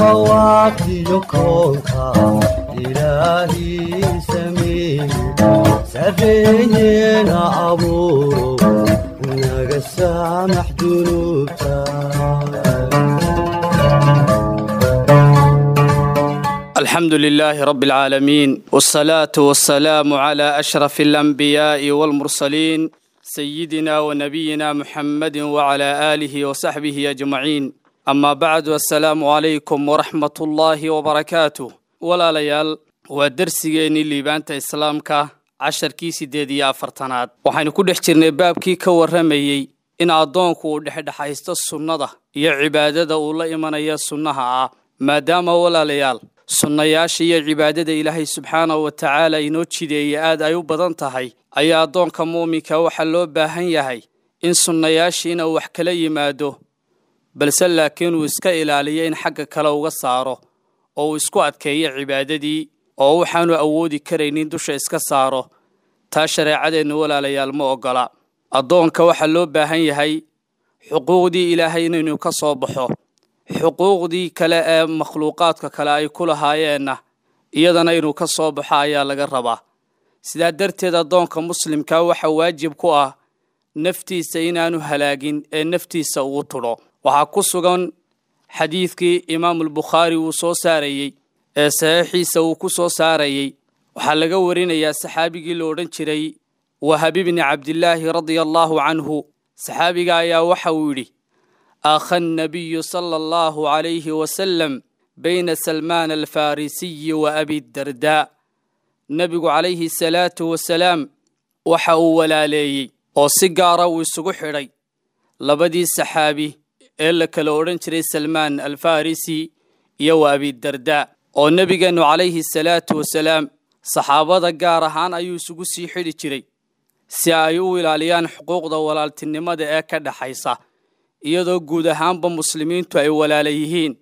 mawaaqdiyo koonka ilaahii sameeye sarreeyena abuuro naga saamax dunuubta الحمد لله رب العالمين والصلاة والسلام على أشرف الأنبياء والمرسلين سيدنا ونبينا محمد وعلى آله وصحبه أجمعين amaa bacdu assalaamu calaykum waraxmatullaahi wabarakaatu walaalayaal waa darsigeennii liibaanta islaamka casharkii siddeed iyo afartanaad waxaynu ku dhex jirnay baabkii ka warramayey in addoonku uu dhexdhexaysto sunnada iyo cibaadada uu la imanaya sunnaha ah maadaama walaalayaal sunnayaasha iyo cibaadada ilaahay subxaanahu wa tacaala inoo jideeye aad ay u badan tahay ayaa addoonka muuminka waxaa loo baahan yahay in sunnayaashiina wax kala yimaado balse laakiin uu iska ilaaliyo in xagga kale uga saaro oo uu isku adkeeyo cibaadadii oo waxaanu awoodi karaynin dusha iska saaro taa shareecadeennu walaalayaal ma oggola addoonka waxaa loo baahan yahay xuquuqdii ilaahay inaynu ka soo baxo xuquuqdii kale ee makhluuqaadka kale ay ku lahaayeenna iyadana inuu ka soo baxo ayaa laga rabaa sidaa darteed addoonka muslimka waxaa waajib ku ah naftiisa inaanu halaagin ee naftiisa ugu tudho waxaa ku sugan xadiidkii albukhaari uu soo saarayey ee saxiixiisa uu ku soo saarayey waxaa laga warinayaa saxaabigii la odhan jiray wahabi bni cabdillaahi radia allaahu canhu saxaabiga ayaa waxa uu yidhi aakha annabiyu sala allahu calayhi wasalam bayna salmaan alfarisiyi wa abi abidardaa nebigu calayhi salaatu wasalaam waxa uu walaaleeyey oo si gaara uu isugu xidhay labadii saxaabi ee la kala odhan jiray salmaan alfarisi iyo wa abidarda oo nebigeennu calayhi salaatu wasalaam saxaabada gaar ahaan ayuu isugu sii xidhi jiray si ay u ilaaliyaan xuquuqda walaaltinimada ee ka dhaxaysa iyadoo guud ahaanba muslimiintu ay walaala yihiin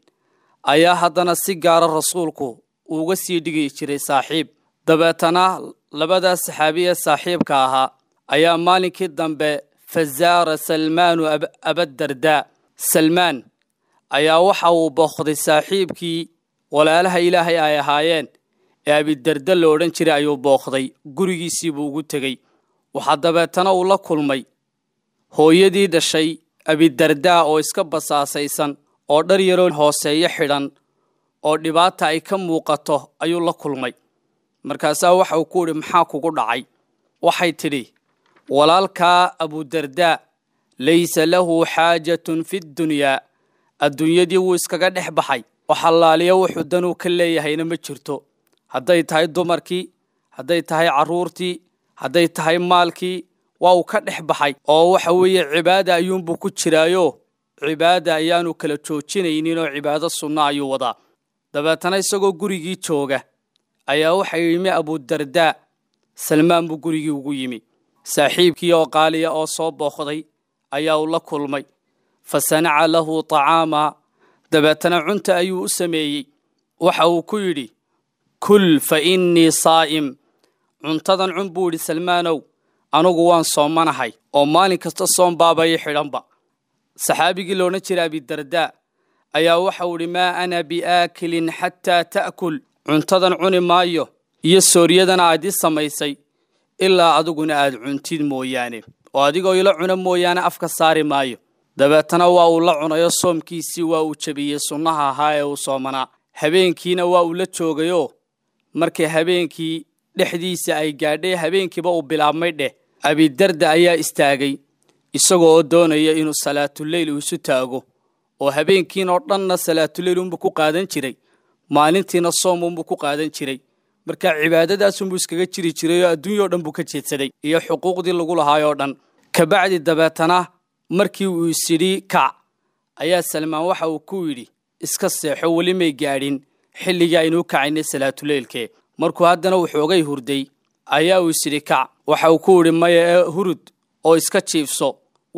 ayaa haddana si gaara rasuulku uga sii dhigi jiray saaxiib dabeetana labadaa saxaabiye saaxiibka ahaa ayaa maalinkii dambe fazaara salmaanu abadardaa salmaan ayaa waxa uu booqday saaxiibkii walaalaha ilaahay ay ahaayeen ee abidarda la odhan jiray ayuu booqday gurigiisii buu ugu tegey waxaa dabeetana uu la kulmay hooyadii dhashay abidardaa oo iska basaasaysan oo dhar yaroo hooseeyo xidhan oo dhibaata ay ka muuqato ayuu la kulmay markaasaa waxauu ku yidhi maxaa kugu dhacay waxay tidhi walaalkaa abudardaa laysa lahu xaajatun fi ddunyaa adduunyadii wuu iskaga dhex baxay oo xallaaliyo wuxuu danuu ka leeyahayna ma jirto hadday tahay dumarkii hadday tahay carruurtii hadday tahay maalkii waa uu ka dhex baxay oo waxa weeye cibaada ayuunbuu ku jiraayo cibaada ayaanu kala joojinaynin oo cibaado sunna ayuu wadaa dabeetana isagoo gurigii jooga ayaa waxaa yimi abudardaa salmaan buu gurigii ugu yimi saaxiibkii oo qaaliya oo soo booqday ayaa uu la kulmay fa sanaca lahu طacaama dabeetana cunta ayuu u sameeyey waxa uu ku yidhi kul fa innii saa'im cuntadan cun buu yidhi salmaanow anugu waan soomanahay oo maalin kasta soom baabay xidhanba saxaabigii loodhan jiray abidardaa ayaa waxa uu idhi maa ana biaakilin xataa ta'kul cuntadan cuni maayo iyo sooriyadana aad ii samaysay ilaa adiguna aad cuntid mooyaane oo adigoo ila cuna mooyaane afka saari maayo dabeetana waa uu la cunayo soomkiisii waa uu jebiyey sunnaha ahaa ee uu soomanaa habeenkiina waa uu la joogayoo markii habeenkii dhexdiisa ay gaadhay habeenkiiba uu bilaabmay dheh abidarda ayaa istaagay isagoo doonaya inuu salaatuleyl uu isu taago oo habeenkiinoo dhanna salaatuleyl unbuu ku qaadan jiray maalintiina soom unbuu ku qaadan jiray markaa cibaadadaas unbuu iskaga jiri jiray oo adduunyao dhan buu ka jeedsaday iyo xuquuqdii lagu lahaayoo dhan kabacdi dabeetana markii uu isidhi kac ayaa salmaan waxa uu ku yidhi iska seexo weli may gaadhin xilligii aynuu kacaynay salaatuleylkee markuu haddana wuxoogay hurday ayaa uu isidhi kac waxa uu ku yidhi maya ee hurud oo iska jiifso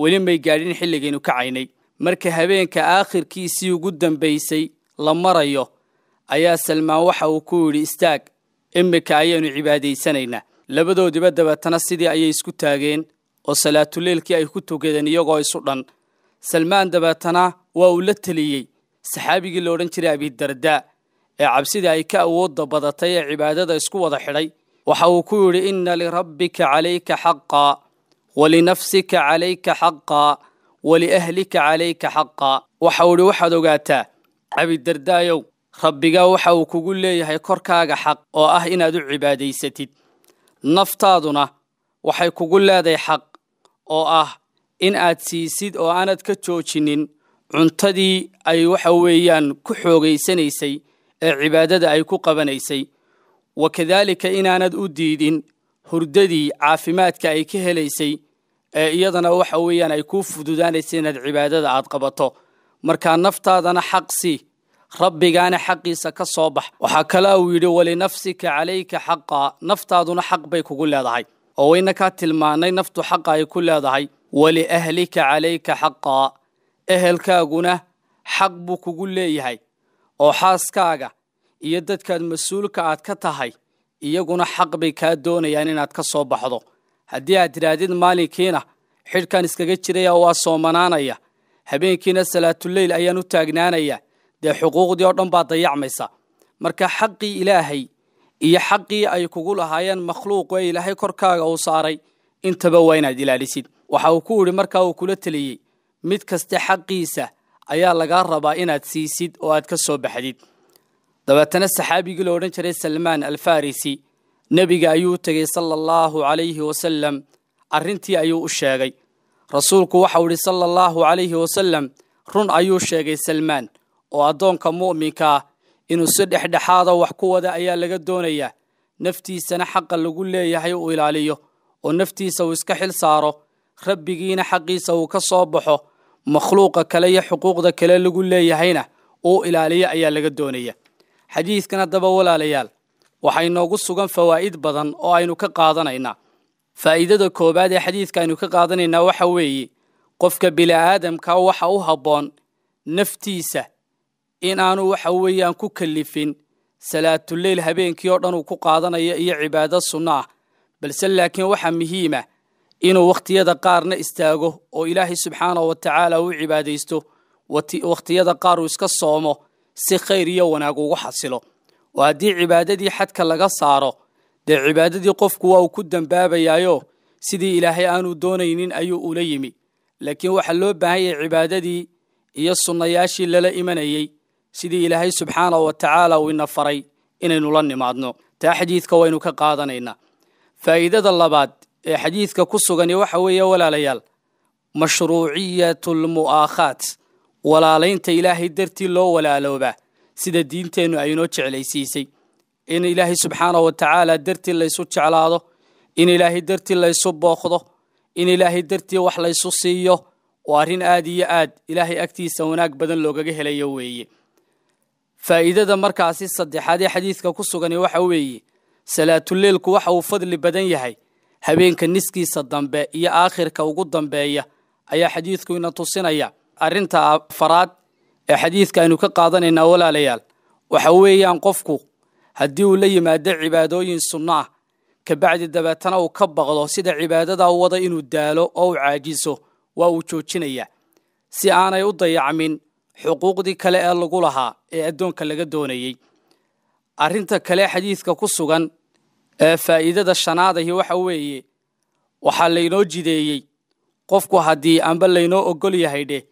weli may gaadhin xilligaynu kacaynay marka habeenka aakhirkiisii ugu dambaysay la marayo ayaa salmaan waxa uu ku yidhi istaag iminka ayaanu cibaadaysanaynaa labadoodiba dabeetana sidii ayay isku taageen oo salaatuleelkii ay ku tukadeen iyagoo isu dhan salmaan dabeetana waa uu la teliyey saxaabigii la odhan jiray abidardaa ee cabsida ay ka awoodda badatay ee cibaadada isku wada xidhay waxa uu ku yidhi inna lirabbika calayka xaqaa walinafsika calayka xaqaa waliahlika calayka xaqaa waxa uu idhi waxaad ogaataa cabidardaayow rabbigaa waxa uu kugu leeyahay korkaaga xaq oo ah inaad u cibaadaysatid naftaaduna waxay kugu leeday xaq oo ah in aad siisid oo aanad ka joojinin cuntadii ay waxa weeyaan ku xoogaysanaysay ee cibaadada ay ku qabanaysay wa kadaalika inaanad u diidin hurdadii caafimaadka ay ka helaysay ee iyadana waxa weeyaan ay kuu fududaanaysa inaad cibaadada aad qabato markaa naftaadana xaqsi rabbigaana xaqiisa ka soo bax waxaa kale uu yidhi walinafsika calayka xaqaa naftaaduna xaq bay kugu leedahay oo wayna kaa tilmaanay naftu xaqa ay ku leedahay waliahlika calayka xaqaa ehelkaaguna xaq buu kugu leeyahay oo xaaskaaga iyo dadkaad mas-uulka aad ka tahay iyaguna xaq bay kaa doonayaan inaad ka soo baxdo haddii aad tidhaahdid maalinkiina xidhkan iskaga jiraya waa soomanaanaya habeenkiina salaatuleyl ayaan u taagnaanaya dee xuquuqdii oo dhan baad dayacmaysa marka xaqii ilaahay iyo xaqii ay kugu lahaayeen makhluuq ee ilaahay korkaaga uu saaray intaba waa inaad ilaalisid waxa uu ku yidhi markaa uu kula teliyey mid kasta xaqiisa ayaa lagaa rabaa inaad siisid oo aad ka soo baxdid dabeetana saxaabigii la odhan jiray salmaan alfarisi nebiga ayuu u tegey sala allahu calayhi wasalam arrintii ayuu u sheegay rasuulku waxau idhi sala allahu calayhi wasalam run ayuu sheegay salmaan oo addoonka mu'minkaa ah inuu si dhexdhexaada wax ku wada ayaa laga doonayaa naftiisana xaqa lagu leeyahay uu ilaaliyo oo naftiisa uu iska xil saaro rabbigiina xaqiisa uu ka soo baxo makhluuqa kale iyo xuquuqda kale lagu leeyahayna uu ilaaliyo ayaa laga doonaya xadiidkan haddaba walaalayaal waxaa inoogu sugan fawaa'id badan oo aynu ka qaadanaynaa faa'iidada koowaad ee xadiidka aynu ka qaadanaynaa waxa weeye qofka bili aadamka waxa u habboon naftiisa in aanu waxa weeyaan ku kalifin salaatuleyl habeenkii oo dhan uu ku qaadanayo iyo cibaado sunno ah balse laakiin waxaa muhiima inuu wakhtiyada qaarna istaago oo ilaahay subxaanah wa tacaala u cibaadaysto wakhtiyada qaar uu iska soomo si khayr iyo wanaag ugu xasilo oo haddii cibaadadii xadka laga saaro dee cibaadadii qofku waa uu ku dembaabayaayo sidii ilaahay aanu doonaynin ayuu ula yimi laakiin waxaa loo baahan yahay cibaadadii iyo sunnayaashii lala imanayey sidii ilaahay subxaanahu wa tacaala uu ina faray inaynu la nimaadno taa xadiidka waynu ka qaadanaynaa faa'iidada labaad ee xadiidka ku sugani waxa weeye walaalayaal mashruuciyatu walaalaynta ilaahay dartii loo walaaloobaa sida diinteennu aynoo jeclaysiisay in ilaahay subxaanahu wa tacaala dartii laysu jeclaado in ilaahay dartii laysu booqdo in ilaahay dartii wax laysu siiyo oo arrin aad iyo aad ilaahay agtiisa wanaag badan loogaga helayo weeye faa'iidada markaasi saddexaad ee xadiidka ku sugani waxa weeye salaatuleelku waxa uu fadli badan yahay habeenka niskiisa dambe iyo aakhirka ugu dambeeya ayaa xadiidku ina tusinaya arrinta afaraad ee xadiidka aynu ka qaadanaynaa walaalayaal waxa weeyaan qofku haddii uu la yimaado cibaadooyin sunna ah kabacdi dabeetana uu ka baqdo sida cibaadadaa u wada inuu daalo oo uu caajiso waa uu joojinaya si aanay u dayacmin xuquuqdii kale ee lagu lahaa ee addoonka laga doonayey arrinta kale xadiidka ku sugan ee faa'iidada shanaadahi waxa weeye waxaa laynoo jideeyey qofku haddii amba laynoo ogol yahay dheh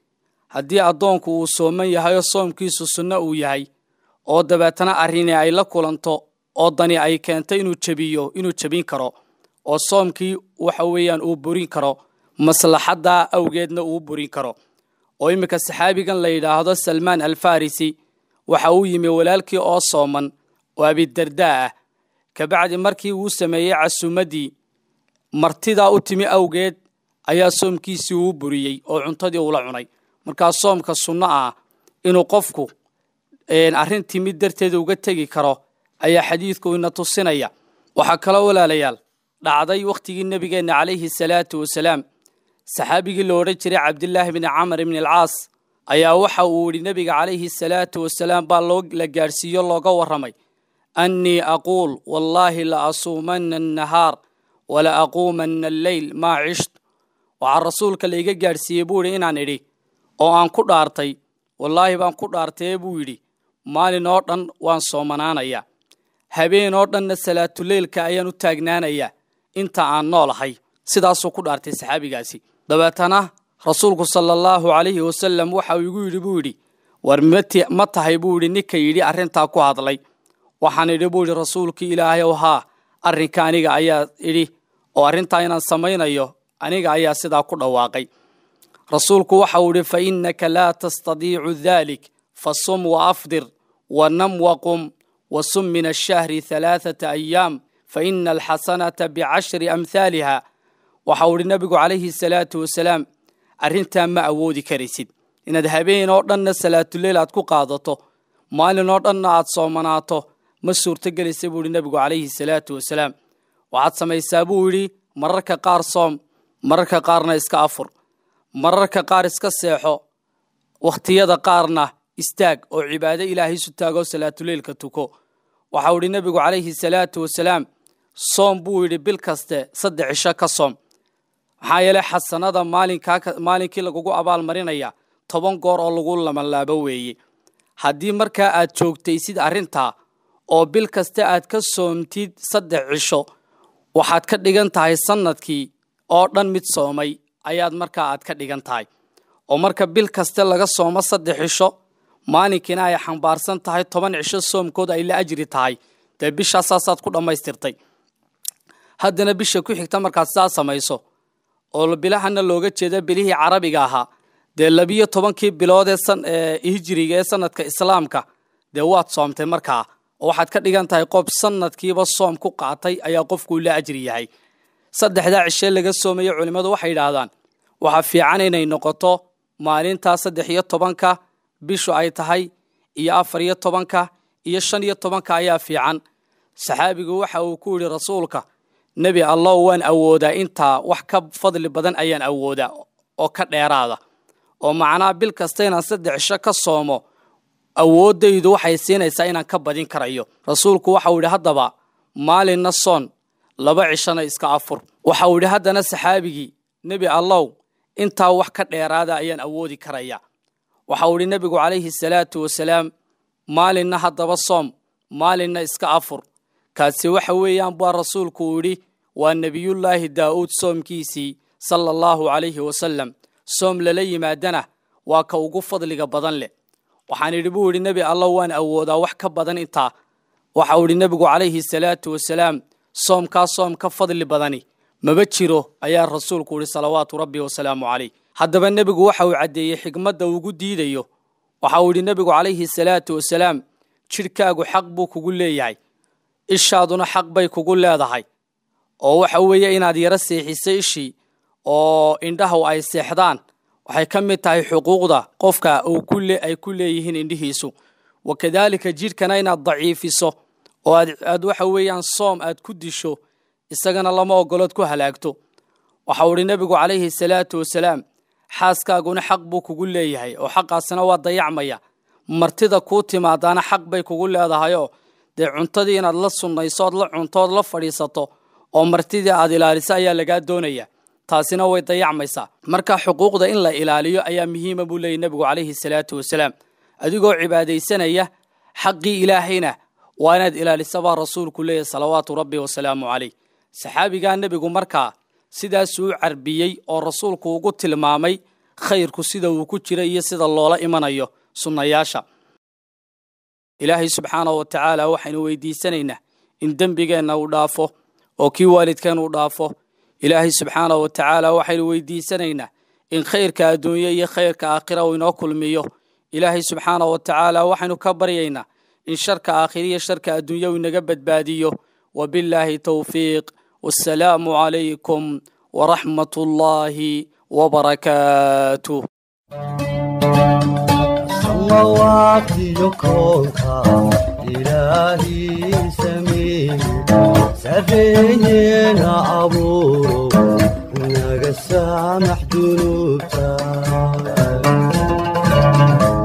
haddii addoonku uu sooman yahay oo soomkiisu sunno uu yahay oo dabeetana arrini ay la kulanto oo dani ay keento inuu jebiyo inuu jebin karo oo soomkii waxa weeyaan uu burin karo maslaxaddaa awgeedna uu burin karo oo iminka saxaabigan la yidhaahdo salmaan alfarisi waxa uu yimi walaalkii oo sooman oo abidardaa ah kabacdi markii uu sameeyey casuumaddii martidaa u timi awgeed ayaa soomkiisii uu buriyey oo cuntadii uula cunay markaa soomka sunno ah inuu qofku arrin timi darteed uga tegi karo ayaa xadiidku ina tusinaya waxaa kaloo walaalayaal dhacday wakhtigii nebigeenna calayhi salaatu wasalaam saxaabigii la odhan jiray cabdillaahi bni camar ibni alcaas ayaa waxa uu yidhi nebiga calayhi asalaatu wasalaam baa loo la gaadhsiiyo looga warramay annii aquul wallaahi la asuumanna annahaar wala aquumanna alleyl maa cisht waxaa rasuulka laiga gaadhsiiyey buu yidhi inaan idhi oo aan ku dhaartay wallaahi baan ku dhaartee buu yidhi maalin oo dhan waan soomanaanayaa habeen oo dhanna salaatuleylka ayaan u taagnaanayaa inta aan nool ahay sidaasuu ku dhaartay saxaabigaasi dabeetana rasuulku sala allahu calayhi wasalam waxa uu igu yidhi buu yidhi war ma tahay buu yidhi ninka yidhi arrintaa ku hadlay waxaan idhi buu yidhi rasuulkii ilaahayow haa arrinka aniga ayaa idhi oo arrintaa inaan samaynayo aniga ayaa sidaa ku dhawaaqay rasuulku waxa uu idhi fa innaka laa tastadiicu daalik fa sum wa afdir wa nam wa qum min ashahri halaathata ayaam fa ina alxasanata bicashri amhaaliha waxa uu nebigu calayhi salaatu wasalaam arrintaa ma awoodi karaysid inaad habeen oo dhanna salaatuleyl aad ku qaadato maalin oo dhanna aad soomanaato ma suurtogelaysa buu idhi nebigu calayhi salaatu wasalaam waxaad samaysaa buu yidhi mararka qaar soom mararka qaarna iska afur mararka qaar iska seexo wakhtiyada qaarna istaag oo cibaado ilaahay isu taago salaatuleylka tuko waxau idhi nebigu calayhi salaatu wasalaam soom buu yidhi bil kaste saddex cisho ka soom maxaa yeele xasanada maalinkii lagugu abaalmarinaya toban goor oo lagu labanlaabo weeye haddii markaa aad joogtaysid arrintaa oo bil kasta aad ka soomtid saddex cisho waxaad ka dhigan tahay sannadkii oo dhan mid soomay ayaad markaa aad ka dhigan tahay oo marka bil kaste laga soomo saddex cisho maalinkiina ay xambaarsan tahay toban cisho soomkood ay la ajri tahay dee bishaa ku dhammaystirtay haddana bisha ku xigta markaad sidaa samayso oo bilahana looga jeeda bilihii carabiga ahaa dee labiyo tobankii bilood ee hijiriga ee sanadka islaamka dee waad soomtay markaa oo waxaad ka dhigan tahay qof sannadkiiba soom ku qaatay ayaa qofkuu la ajri yahay saddexdaa cishee laga soomayo culimmadu waxay yidhaahdaan waxaa fiican inay noqoto maalintaa saddex iyo tobanka bishu ay tahay iyo afar iyo tobanka iyo shan iyo tobanka ayaa fiican saxaabigu waxa uu ku yidhi rasuulka nebi allow waan awoodaa intaa wax ka fadli badan ayaan awoodaa oo ka dheeraada oo macnaha bil kasta inaan saddex isho ka soomo awooddaydu waxay siinaysaa inaan ka badin karayo rasuulku waxau yidhi haddaba maalinna soon laba cishana iska afur waxau yidhi haddana saxaabigii nebi allow intaa wax ka dheeraada ayaan awoodi karaya waxau idhi nebigu calayhi salaatu wasalaam maalinna haddaba soom maalinna iska afur kaasi waxa weeyaan baa rasuulku uu idhi waa nebiyullaahi daa'uud soomkiisii sala allahu calayhi wasalam soom lala yimaadana waa ka ugu fadliga badan leh waxaan idhi buu idhi nebi alla waan awoodaa wax ka badan intaa waxa uu idhi nebigu calayhi salaatu wasalaam soomkaa soom ka fadli badani maba jiro ayaa rasuulku idhi salawaatu rabbi wasalaamu calayh haddaba nebigu waxa uu caddeeyey xigmadda ugu diidayo waxa uu idhi nebigu calayhi salaatu wasalaam jidhkaagu xaq buu kugu leeyahay ishaaduna xaq bay kugu leedahay oo waxa weeye inaad yaro seexisay ishii oo indhahu ay seexdaan waxay ka mid tahay xuquuqda qofka ay ku leeyihiin indhihiisu wakadaalika jidhkana inaad daciifiso oo aad waxa weeyaan soom aad ku disho isagana lama ogolood ku halaagto waxau idhi nebigu calayhi salaatu wasalaam xaaskaaguna xaq buu kugu leeyahay oo xaqaasina waa dayacmaya martida kuu timaadaana xaq bay kugu leedahayoo dee cuntadii inaad la sunnayso ood la cuntood la fadhiisato oo martidii aad ilaalisa ayaa lagaa doonaya taasina way dayacmaysaa marka xuquuqda in la ilaaliyo ayaa muhiima buu leeyay nebigu calayhi salaatu wasalaam adigoo cibaadaysanaya xaqii ilaahayna waa inaad ilaalisa baa rasuulku leeyahy salawaatu rabbi wasalaamu caleyh saxaabigaa nebigu markaa sidaasuu u carbiyey oo rasuulku ugu tilmaamay khayrku sida uu ku jira iyo sida loola imanayo sunnayaasha ilaahay subxaanah wa tacaala waxaynu weydiisanaynaa in dembigeenna uu dhaafo oo kii waalidkeen uu dhaafo ilaahay subxaanah wa tacaala waxaynu weydiisanaynaa in khayrka adduunye iyo khayrka aakhira uu inoo kulmiyo ilaahay subxaanah wa tacaala waxaynu ka baryaynaa in sharka iyo sharka adduunya uu inaga badbaadiyo wabillaahi towfiiq wassalaamu calaykum waraxmat ullaahi wabarakaatu مواطن كونك إلهي سمين سفيني أبورو ونقسى محدود